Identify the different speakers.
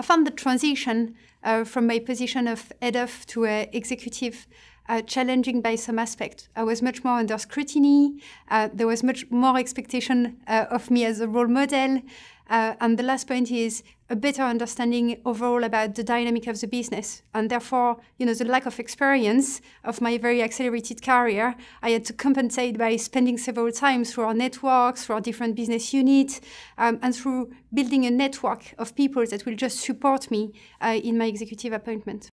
Speaker 1: I found the transition uh, from my position of head of to uh, executive uh, challenging by some aspect. I was much more under scrutiny. Uh, there was much more expectation uh, of me as a role model. Uh, and the last point is a better understanding overall about the dynamic of the business. And therefore, you know, the lack of experience of my very accelerated career, I had to compensate by spending several times through our networks, through our different business units, um, and through building a network of people that will just support me uh, in my executive appointment.